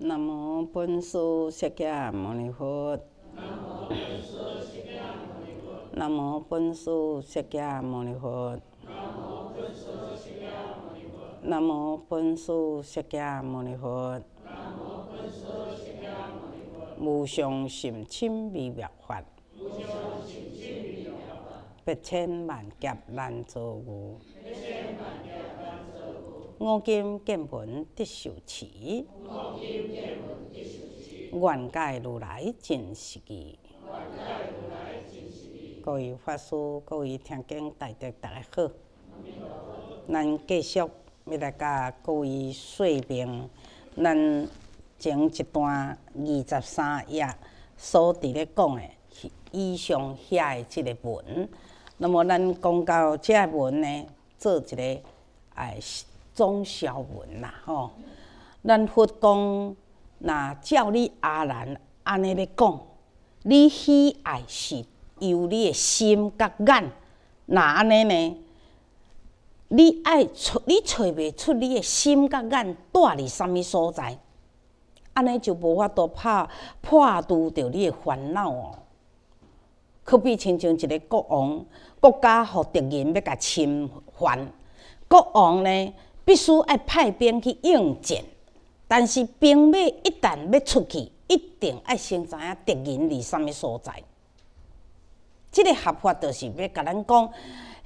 南无本师释迦牟尼佛。南无本师释迦牟尼佛。南无本师释迦牟尼佛。南无本师释迦牟尼佛。无上甚深微妙法，百千万劫难遭遇。五金见闻得受持，愿界如来真实义。各位法师、各位听经大家好。咱继续要来甲各位说明，咱前一段二十三页所伫咧讲的以上遐诶即个文，那么咱讲到遮文呢，做一个哎。宗孝文啦，吼！咱佛讲，若照你阿兰安尼咧讲，你喜爱是由你的心甲眼，若安尼呢？你爱找你找袂出你的心甲眼住伫啥物所在？安尼就无法度拍破除着你的烦恼哦。可比亲像一个国王，国家互敌人要甲侵犯，国王呢？必须爱派兵去应战。但是兵马一旦要出去，一定爱先知影敌人伫啥物所在。這个合法就是要甲咱讲，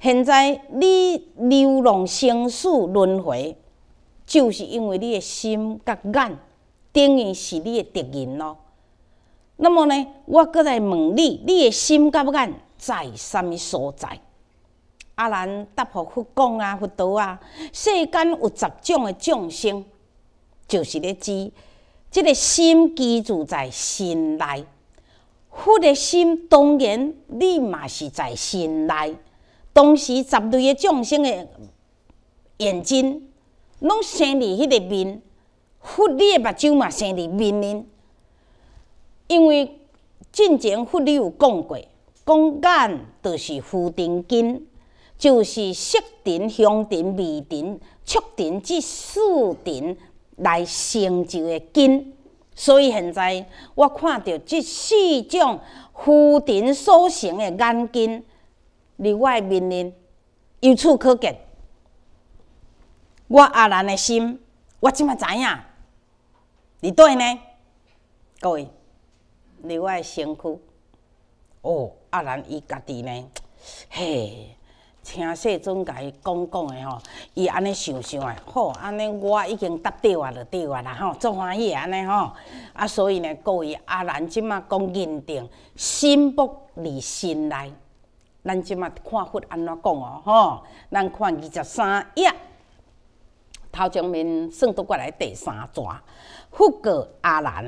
现在你流浪生死轮回，就是因为你的心甲眼等于是你诶敌人咯。那么呢，我搁来问你，你的心甲眼在啥物所在？阿兰答复佛讲啊，佛道啊，世间有十种的众生，就是伫指即个心居住在心内，佛的心当然你嘛是在心内。当时十类的众生的眼睛，拢生伫迄个面，佛你的目睭嘛生伫面呢？因为进前佛你有讲过，讲眼就是浮尘金。就是色尘、香尘、味尘、触尘即四尘来成就的根，所以现在我看到即四种浮尘所成的眼伫我外面临，由此可见。我阿兰的心，我怎么知影？在底呢？各位，我的身躯。哦，阿兰伊家己呢？嘿。请谢总伊讲讲诶吼，伊安尼想想诶，好，安尼我已经答对啊，着对啊啦吼，足欢喜安尼吼。啊，所以呢，各位阿兰即马讲认定，心不离心内。咱即马看佛安怎讲哦吼，咱看二十三页，头前面算倒过来第三章，佛过阿兰，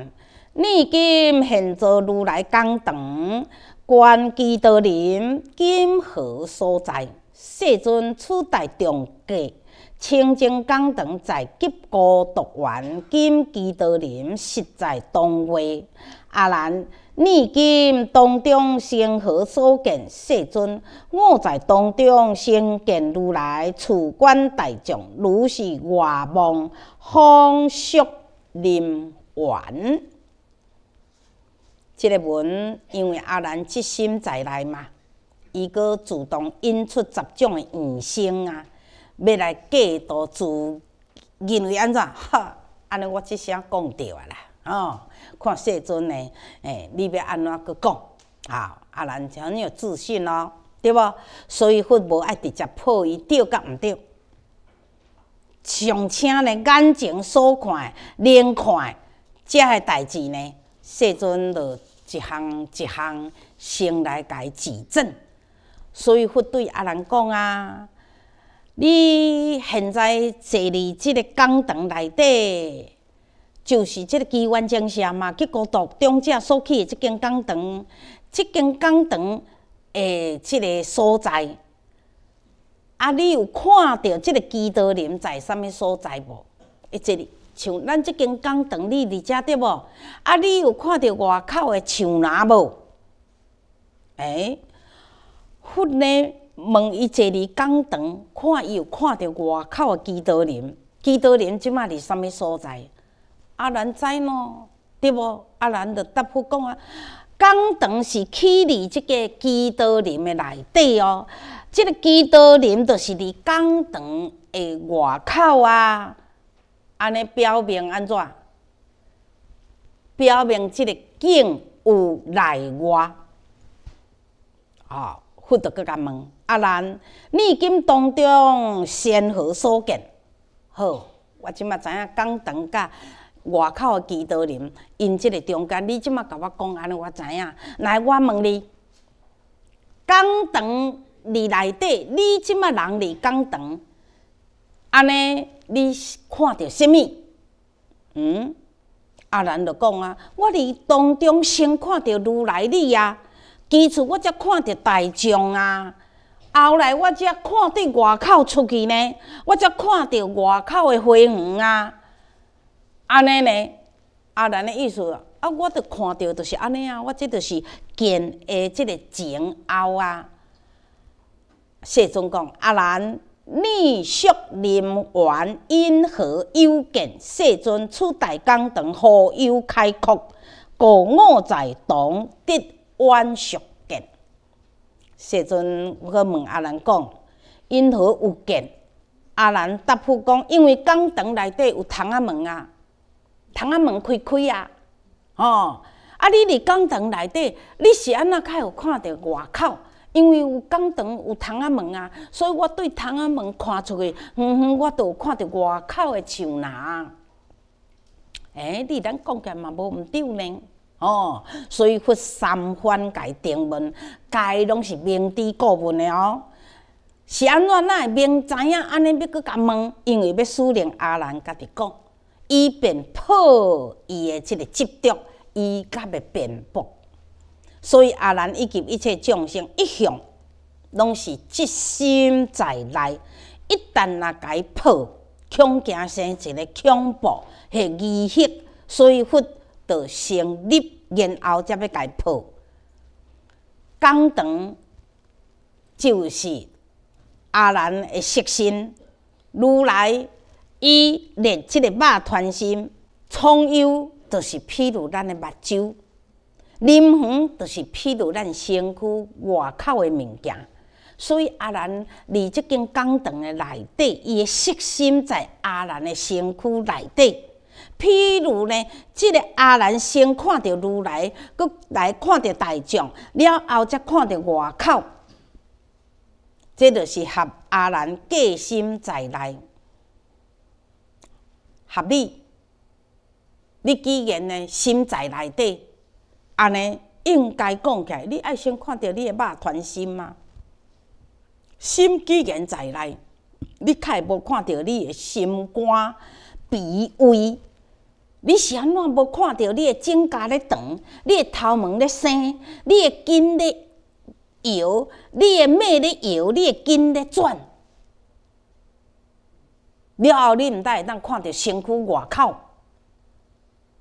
念今现做如来讲堂，观其道林，今何所在？世尊处大众过，清净讲堂在极高独园金其道林，实在东华。阿难，念今当中生何所见？世尊，我在当中生见如来处观大众，如是外望方说林园。这个文，因为阿难即心在内嘛。伊阁主动引出十种的疑声啊！要来过度自认为安怎？哈！安尼我即声讲对啊啦！哦，看世尊呢，诶，你要安怎阁讲？好，啊，咱像你有自信咯，对无？所以佛无爱直接破伊对，甲毋对。上请呢，眼睛所看、连看遮个代志呢，世尊着一项一项先来伊指证。所以，佛对阿人讲啊，你现在坐伫即个讲堂内底，就是即个机关精下嘛。结果独中正所去即间讲堂，即间讲堂诶，即个所在，啊，你有看到即个机刀林在上物所在无？一即，像咱即间讲堂，你伫遮得无？啊，你有看到外口诶树篮无？诶。”忽呢问伊坐伫讲堂，看伊有看到外口诶基督徒，基督徒即卖伫啥物所在？阿兰知喏，对无？阿兰就答复讲啊，讲堂是起伫即个基督徒诶内底哦，即个基督徒就是伫讲堂诶外口啊。安尼表明安怎？表明即个景有内外，好。复就去甲问阿兰，逆境当中先何所见？好，我即马知影讲堂甲外口的基督徒，因即个中间，你即马甲我讲安尼，我知影。来，我问你，讲堂里内底，你即马人伫讲堂，安尼你看到甚物？嗯，阿兰就讲啊，我伫当中先看到如来你啊，基础我才看到大众啊。后来，我才看到外口出去呢，我才看到外口的花园啊。安尼呢？阿兰的意思，啊，我着看到就是安尼啊。我即着是见下即个前后啊。世尊讲：阿兰逆雪林园，因何幽静？世尊出大江堂，何有开阔？故我在堂得。晚上见。时阵我去问阿兰讲，因何有见？阿兰答复讲，因为讲堂内底有窗仔门啊，窗仔门开开啊，哦，啊你伫讲堂内底，你是安那才有看到外口？因为有讲堂有窗仔门啊，所以我对窗仔门看出去，远哼，我有看到外口的树拿。诶，你咱讲起嘛无毋对呢？哦，所以佛三番改定问，该拢是明知故问的哦。是安怎那会明知影？安尼要阁甲问，因为要使令阿兰家己讲，以便破伊诶即个执着，伊甲未辩驳。所以阿兰以及一切众生，一向拢是即心在内。一旦甲伊破，恐惊生一个恐怖诶疑惑，所以佛。着成立，然后才要解破。讲堂就是阿兰的色心，如来伊练即个肉团心，葱油就是譬如咱的目睭，林园就是譬如咱身躯外口的物件。所以阿兰伫即间讲堂的内底，伊的色心在阿兰的身躯内底。譬如呢，即个阿兰先看到如来，阁来看到大众了后，则看到外口，即着是合阿兰计心在内，合理。你既然呢心在内底，安尼应该讲起来，你爱先看到你的肉团心嘛？心既然在内，你会无看到你的心肝脾胃。你安怎无看到？你的指甲咧长，你的头毛咧生，你的筋咧摇，你的脉咧摇，你的筋咧转。了后你毋才会当看到身躯外口，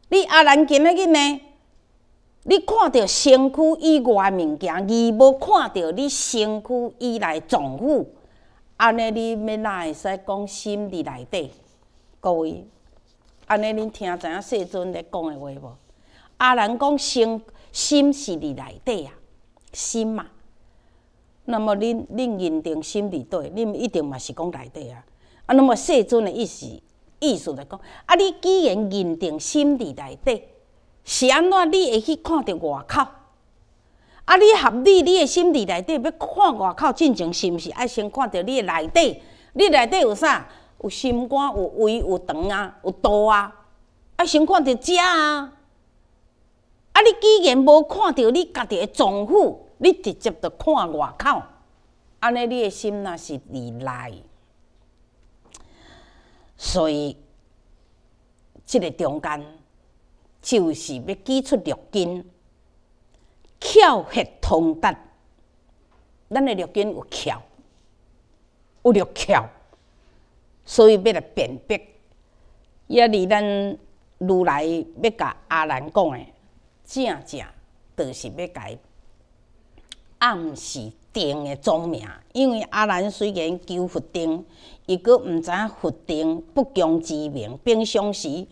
你阿兰今仔日呢？你看到身躯以外物件，而无看到你身躯以内状况，安尼你要哪会使讲心伫内底？各位。安尼，恁听知影世尊咧讲的话无？阿兰讲心心是伫内底啊，心嘛。那么恁恁认定心伫底，恁一定嘛是讲内底啊。啊，那么世尊的意思意思来讲，啊，你既然认定心伫内底，是安怎？你会去看到外口？啊，你合理？你诶心伫内底要看外口，正前是毋是爱先看到你诶内底？你内底有啥？有心肝，有胃，有肠啊，有肚啊，啊先看到食啊，啊你既然无看到你家己的状况，你直接就看外口，安尼你的心若是离内。所以即个中间就是要举出六根，巧血通达，咱的六根有巧，有六巧。所以要来辨别，也离咱如来要甲阿难讲的，正正著是要伊暗示定的宗名。因为阿难虽然求佛定，伊阁毋知影佛定不公之名，平常时，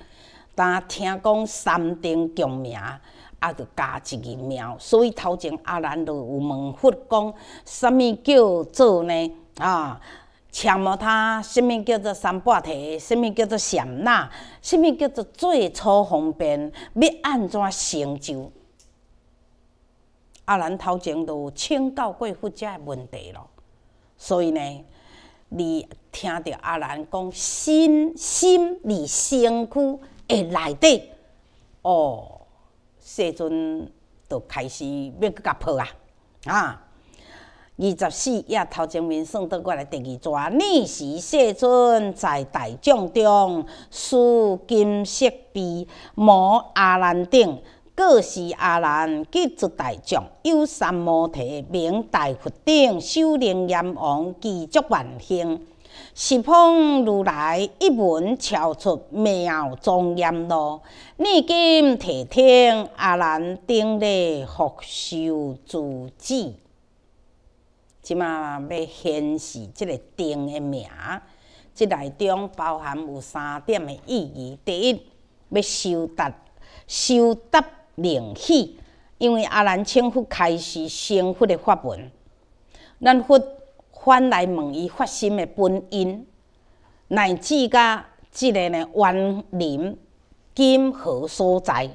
但听讲三定共名，也著加一个庙。所以头前阿兰就有问佛讲，什物叫做呢？啊！请无他，什物叫做三八题？什物叫做善纳？什物叫做最初方便？要安怎成就？阿兰头前都有请教过佛者的问题咯，所以呢，你听着阿兰讲，心心在身躯的内底，哦，这阵就开始要去呷破啊，啊！二十四夜头前面算倒过来第二章。逆时世尊在大众中，说金色臂，摩阿难顶，各式阿难及诸大众。有三摩提名大佛顶首灵阎王，具足万行，十方如来一闻超出妙庄严罗，念经提听阿难顶的福寿自子。即嘛要显示即个灯的名，即内中包含有三点的意义。第一，要修达修达灵气，因为阿兰称呼开始成佛的法门，咱佛反来问伊发心的本因，乃至甲即个呢园林今何所在？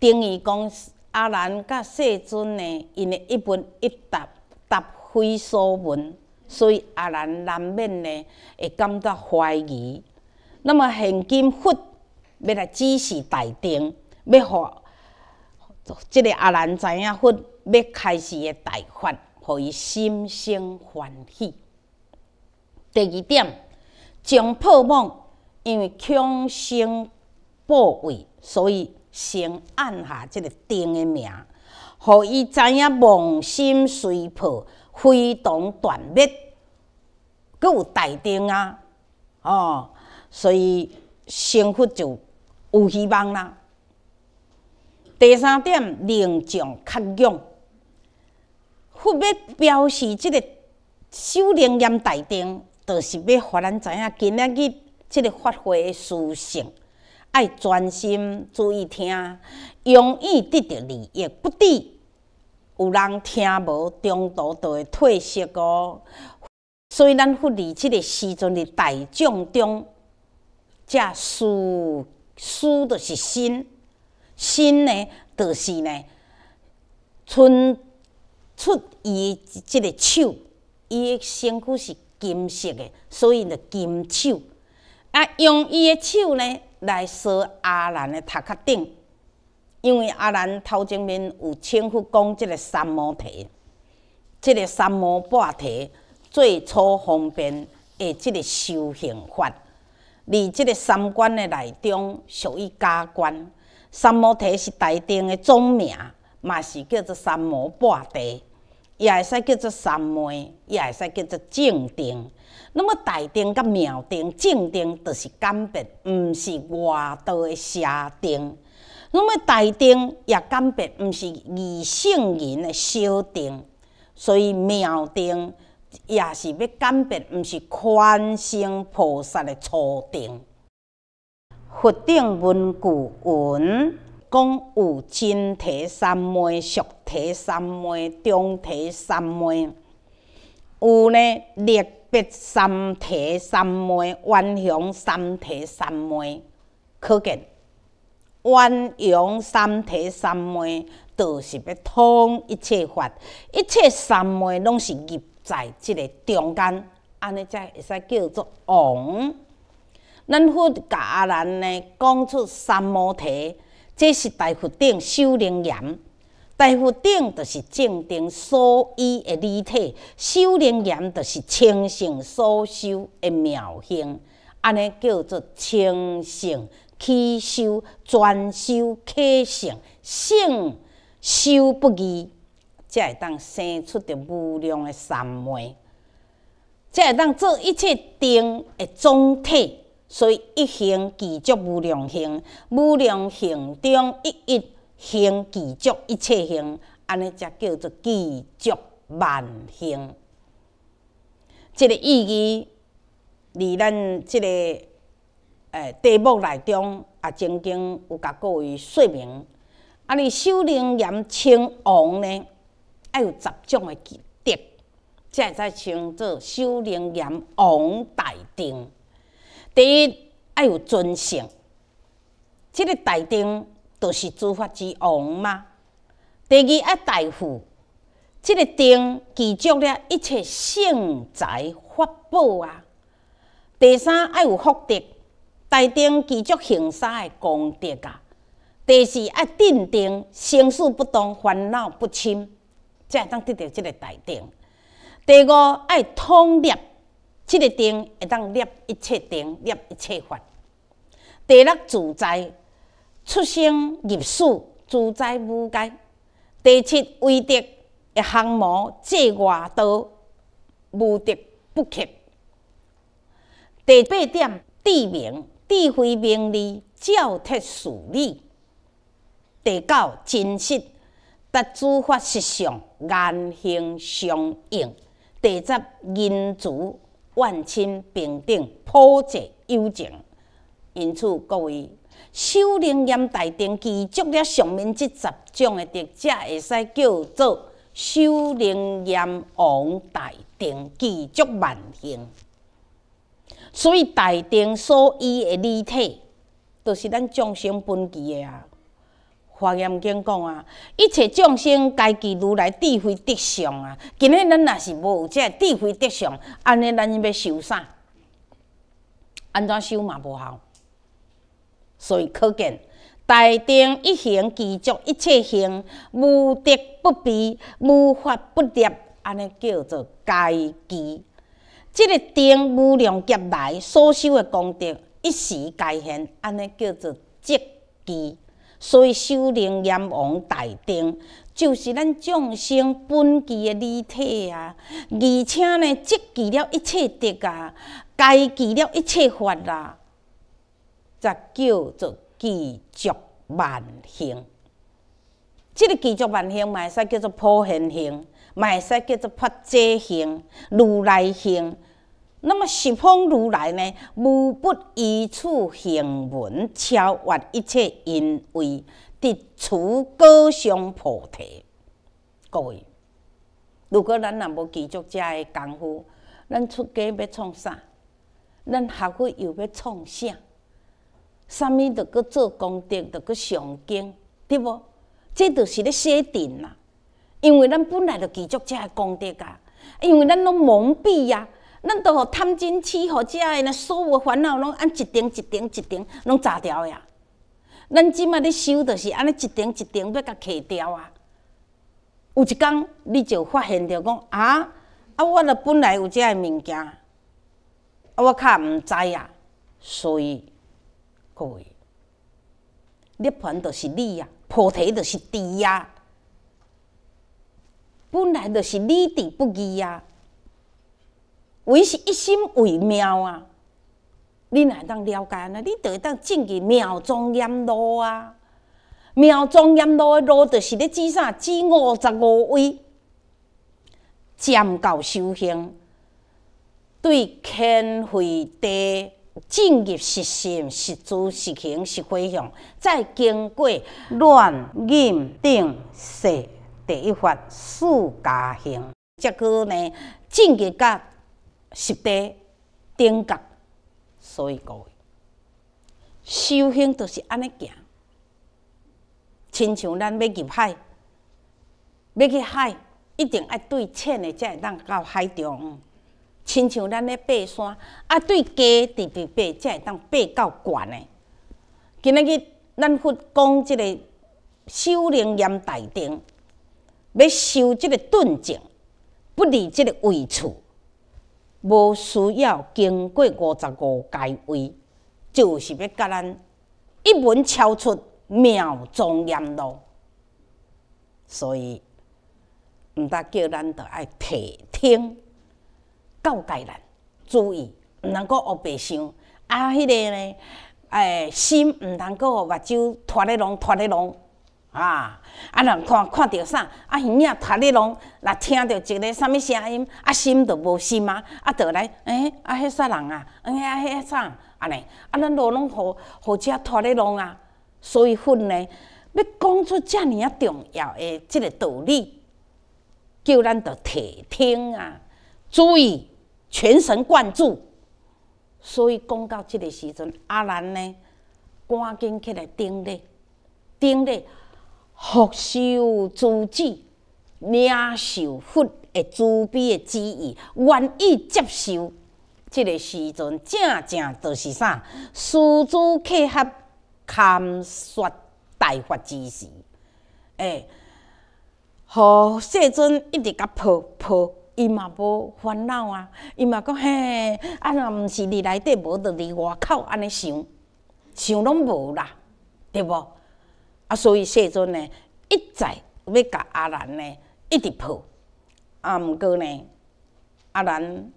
等于讲阿兰甲世尊呢，因的一问一答。答非所问，所以阿兰难免呢会感到怀疑。那么现今佛要来指示大灯，要让即个阿兰知影佛要开始的大法，让伊心生欢喜。第二点，将破梦，因为强行破位，所以先按下即个灯的名。予伊知影梦心随破，非同断灭，阁有大灯啊，哦，所以生活就有希望啦。第三点，宁静克用，佛要表示即个修灵验大灯，就是要互咱知影今仔日即个发挥的殊胜。爱专心注意听，容易得到利益不止。有人听无，中途就会退色。哦。所以，咱佛理即个时阵的大众中，只输输就是心，心呢就是呢，伸出伊即个手，伊身躯是金色的，所以就金手。啊，用伊的手呢？来说阿兰的头壳顶，因为阿兰头前面有称呼讲即个三摩提，即个三摩半提最初方便的即个修行法，而即个三观的内中属于加观，三摩提是大定的总名，嘛是叫做三摩半提，也会使叫做三昧，也会使叫做正定。那么大灯甲妙灯正灯，就是鉴别，毋是外道的邪灯。那么大灯也鉴别，毋是异性人的小灯。所以妙灯也是要鉴别，毋是观心菩萨的初灯。佛顶文句云：讲有真体三昧、俗体三昧、中体三昧。有呢，列。别三体三昧，弯行三体三昧，可见弯行三体三昧都是要通一切法，一切三昧拢是入在即个中间，安尼才会使叫做王。咱佛甲阿兰呢，讲出三摩提，这是大佛顶首楞严。大福顶就是正定所依的理体，修灵严就是清净所修的妙性，安尼叫做清净起修，专修克性，性修不移，才会当生出着无量的三昧，才会当做一切定的总体，所以一行具足无量行，无量行中一一。行具足一切行，安尼才叫做具足万行。这个意义，离咱即个诶题目内中，也曾经有甲各位说明。啊，离修灵岩称王呢，要有十种诶功德，才会使称作修灵岩王大定。第一，要有尊性。这个大定。就是诸法之王吗？第二爱大富，这个定积足了一切圣财法宝啊。第三爱有福德，大定积足行善的功德啊。第四爱镇定，生死不动，烦恼不侵，才会当得到即个大定。第五爱通达，这个定会当摄一切定，摄一切法。第六自在。出生入死，主宰无解。第七，唯德的项目，济外道，无德不缺。第八点，智明智慧明理，照彻事理。第九，真实达诸法实相，言行相应。第十，仁慈万亲平等，普济幽情。因此，各位。修灵验大定，记足了上面即十种的，质，会使叫做修灵验王大定，记足万行。所以大定所依的理体，就是咱众生本具的啊。华严经讲啊，一切众生，该具如来智慧德相啊。今日咱若是无有这智慧德相，安尼咱要修啥？安怎修嘛无效？所以可见，大定一行即足一切行，无得不备，无法不立，安尼叫做该机。即个定无量劫来所修的功德一时皆现，安尼叫做积机。所以修灵阎王大定，就是咱众生本具的理体啊，而且呢，积聚了一切德啊，该聚了一切法啦。则叫做具续万性，即个具续万性，嘛会使叫做普贤行，嘛会使叫做法智行、如来行。那么十方如来呢，无不以此行文超越一切因为，得此高相菩提。各位，如果咱若无具续遮个功夫，咱出家要创啥？咱学佛又要创啥？啥物着去做功德，着去上经，对无？这着是咧设定啦，因为咱本来着具足遮个功德啊，因为咱拢蒙蔽啊，咱都互贪嗔痴，互遮个呢，所有烦恼拢按一层一层一层拢炸掉呀。咱即马咧修，着是安尼一层一层要甲揢掉啊。有一工你就发现着讲啊，啊，我着本来有遮个物件，啊，我较毋知啊，所以。好诶，涅槃就是你啊，菩提就是智啊，本来就是你地不二啊，唯是一心为妙啊，你若会当了解啊？你得会当进入妙钟阎罗啊，妙钟阎罗诶路，就是咧指啥？指五十五位，占教修行，对天会地。进入实心、实主、实行、实方向，再经过乱认定、细第一法四加行，则去呢进入甲实地定觉，所以讲修行就是安尼行，亲像咱要入海，要去海，一定爱对称诶，才会当到海中。亲像咱咧爬山，啊，对低直直爬才会当爬到悬诶。今仔日咱佛讲即个修灵岩大顶，要修即个顿境，不离即个位处，无需要经过五十五阶位，就是要甲咱一文超出妙庄严路，所以毋大叫咱着爱听。告诫咱注意，毋通阁乌白想。啊，迄个呢？诶，心毋通阁互目睭拖咧拢拖咧拢啊，啊人看看到啥，啊耳仔拖咧拢，若听到一个啥物声音，啊心就无心啊。啊，倒来诶，啊迄啥人啊，诶啊迄个啥，安尼，啊咱路拢互互车拖咧拢啊。所以训呢，要讲出遮尔啊重要诶，即个道理，叫咱着提听啊，注意。全神贯注，所以讲到即个时阵，阿兰呢，赶紧起来顶礼，顶礼，福修诸子，领受佛的慈悲的旨意，愿意接受。即个时阵正正就是啥，师主契合堪说大法之时，诶，互世尊一直甲抱抱。伊嘛无烦恼啊！伊嘛讲嘿，啊若毋是伫内底，无就伫外口安尼想，想拢无啦，对无？啊，所以世尊呢，一再要甲阿兰呢，一直抱。啊，毋过呢，阿兰，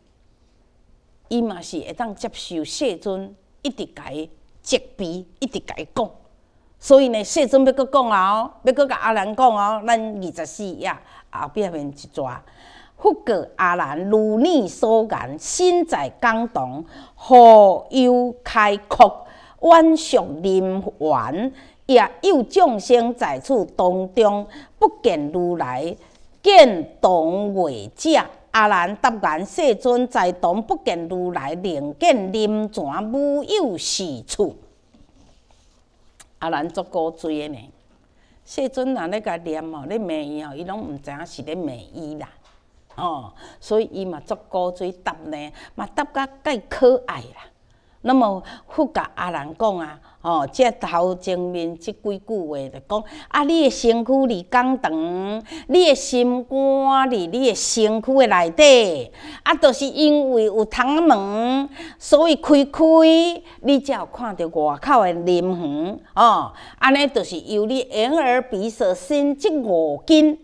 伊嘛是会当接受世尊一直甲伊责备，一直甲伊讲。所以呢，世尊要阁讲啊哦，要阁甲阿兰讲哦，咱二十四页后壁面一逝。复过阿难如你所言，心在江东，何忧开阔，万象林园，也有众生在此当中不见如来，见堂为者。阿难答言：世尊在堂不见如来，另见林泉无有是处。阿难足古锥诶呢？世尊若咧甲念哦，咧骂伊哦，伊拢毋知影是咧骂伊啦。哦，所以伊嘛足古锥答呢，嘛答甲介可爱啦。那么佛甲阿兰讲啊，哦，即头前面即几句话就讲啊，你的身躯离咁长，你的心肝伫你的身躯的内底，啊，著是因为有窗仔门，所以开开，你才有看到外口的林园。哦，安尼就是由你眼耳鼻舌身即五根。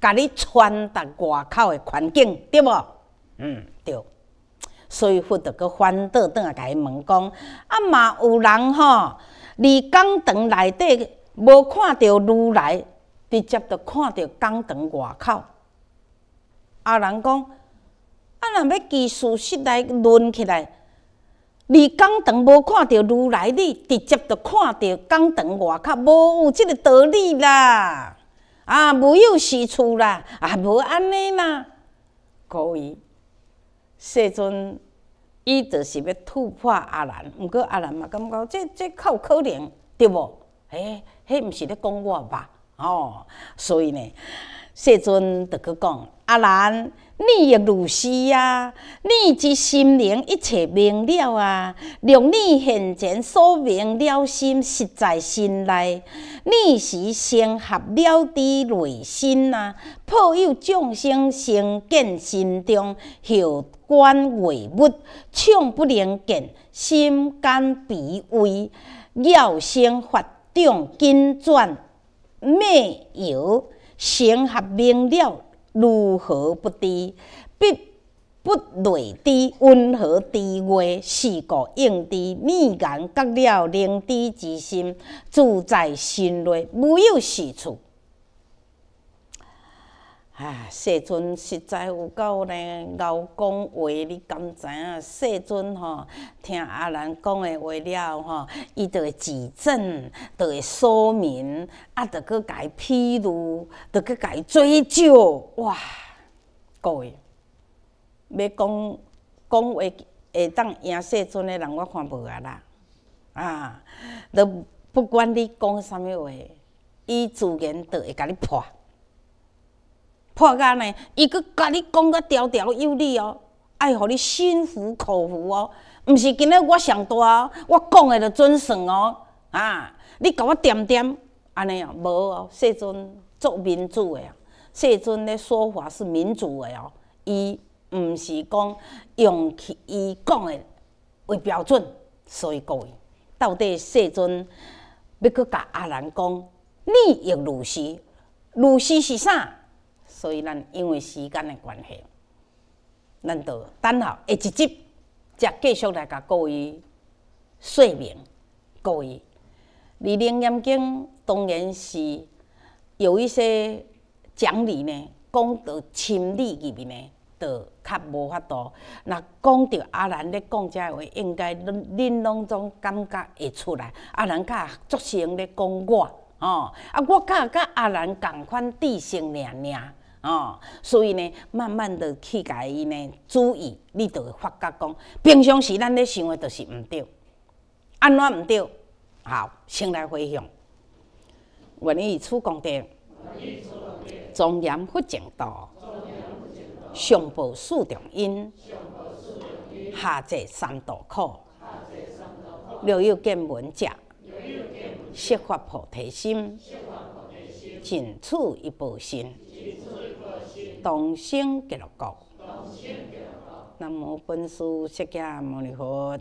甲你传达外口的环境，对无？嗯，对。所以佛就阁反倒转来，甲伊问讲：啊，嘛有人吼，离讲堂内底无看到如来，直接就看到讲堂外口。啊人讲：啊，若要技术室内论起来，离讲堂无看到如来，你直接就看到讲堂外口，无有即个道理啦。啊，没有使出啦，啊，无安尼啦，可以。世尊，伊就是要突破阿兰，毋过阿兰嘛，感觉这这有可能，对无？哎，迄毋是咧讲我吧，哦，所以呢，世尊就去讲阿兰。你亦如是啊！你之心灵，一切明了啊！令你现前所明了心，实在心内。你是生合了，知内心啊！抱有众生生见心中，后观唯物，畅不能见，心甘卑微，鸟生法中，精转灭有，生合明了。如何不低？必不锐低，温和低微，事故应知。逆缘隔了，灵智之心自在心内，无有是处。啊，世尊实在有够呢，𠰻 讲话，你甘知影？世尊吼，听阿兰讲的话了吼，伊就会举证，就会说明，啊，就佮佮披露，就佮佮追究，哇，各位，要讲讲话会当赢世尊的人，我看无啊啦，啊，都不管你讲甚物话，伊自然都会甲你破。看安呢，伊阁甲你讲得条条有理哦，爱互你心服口服哦。毋是今日我上大哦，我讲的着准算哦。啊，你甲我点点，安尼哦，无哦。世尊做民主的，哦，世尊咧说法是民主的哦，伊毋是讲用去伊讲的为标准，所以意到底世尊欲去甲阿兰讲，你亦如是，如是是啥？所以，咱因为时间的关系，咱着等下一集集，则继续来甲各位说明各位。二林彦敬当然是有一些讲理呢，讲到心理入面呢，着较无法度。若讲到阿兰咧讲遮个话，应该恁恁拢总感觉会出来。阿兰较足性咧讲我哦，啊我较甲阿兰共款智性尔尔。哦，所以呢，慢慢的去甲伊呢，注意，你就会发觉讲，平常时咱咧想的都是毋对，安怎毋对？好，先来回应。愿以此功德，庄严佛净土，上报四重恩，下济三道苦，若有见闻者，悉发菩提心，尽此一报身。同生结了果，南无本书写起来没任何。